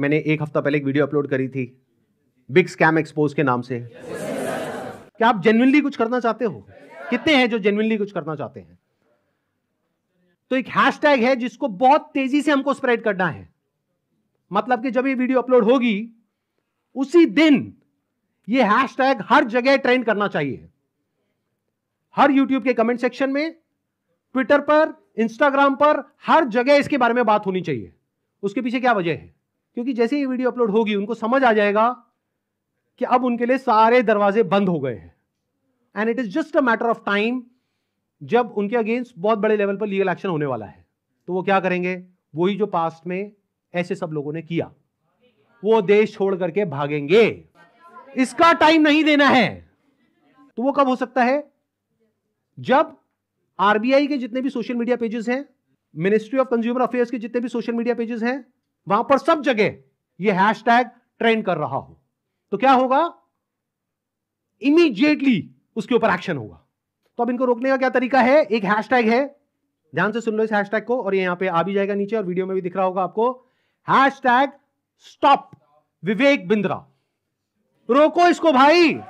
मैंने एक हफ्ता पहले एक वीडियो अपलोड करी थी बिग स्कैम एक्सपोज के नाम से क्या आप जेन्यनली कुछ करना चाहते हो कितने हैं जो जेनविनली कुछ करना चाहते हैं तो एक हैशटैग है जिसको बहुत तेजी से हमको स्प्रेड करना है मतलब कि जब ये वीडियो अपलोड होगी उसी दिन ये हैशटैग हर जगह ट्रेंड करना चाहिए हर यूट्यूब के कमेंट सेक्शन में ट्विटर पर इंस्टाग्राम पर हर जगह इसके बारे में बात होनी चाहिए उसके पीछे क्या वजह है क्योंकि जैसे ही वीडियो अपलोड होगी उनको समझ आ जाएगा कि अब उनके लिए सारे दरवाजे बंद हो गए हैं and it is just a matter of time जब उनके अगेंस्ट बहुत बड़े लेवल पर लीगल एक्शन होने वाला है तो वो क्या करेंगे वही जो पास्ट में ऐसे सब लोगों ने किया वो देश छोड़ करके भागेंगे इसका टाइम नहीं देना है तो वो कब हो सकता है जब आरबीआई के जितने भी सोशल मीडिया पेजेस हैं मिनिस्ट्री ऑफ कंज्यूमर अफेयर्स के जितने भी सोशल मीडिया पेजेस हैं वहां पर सब जगह ये हैश टैग ट्रेंड कर रहा हो तो क्या होगा इमीडिएटली उसके ऊपर एक्शन होगा तो अब इनको रोकने का क्या तरीका है एक हैश टैग है ध्यान से सुन लो इस हैश टैग को और ये यहां पे आ भी जाएगा नीचे और वीडियो में भी दिख रहा होगा आपको hashtag stop Vivek Bindra रोको इसको भाई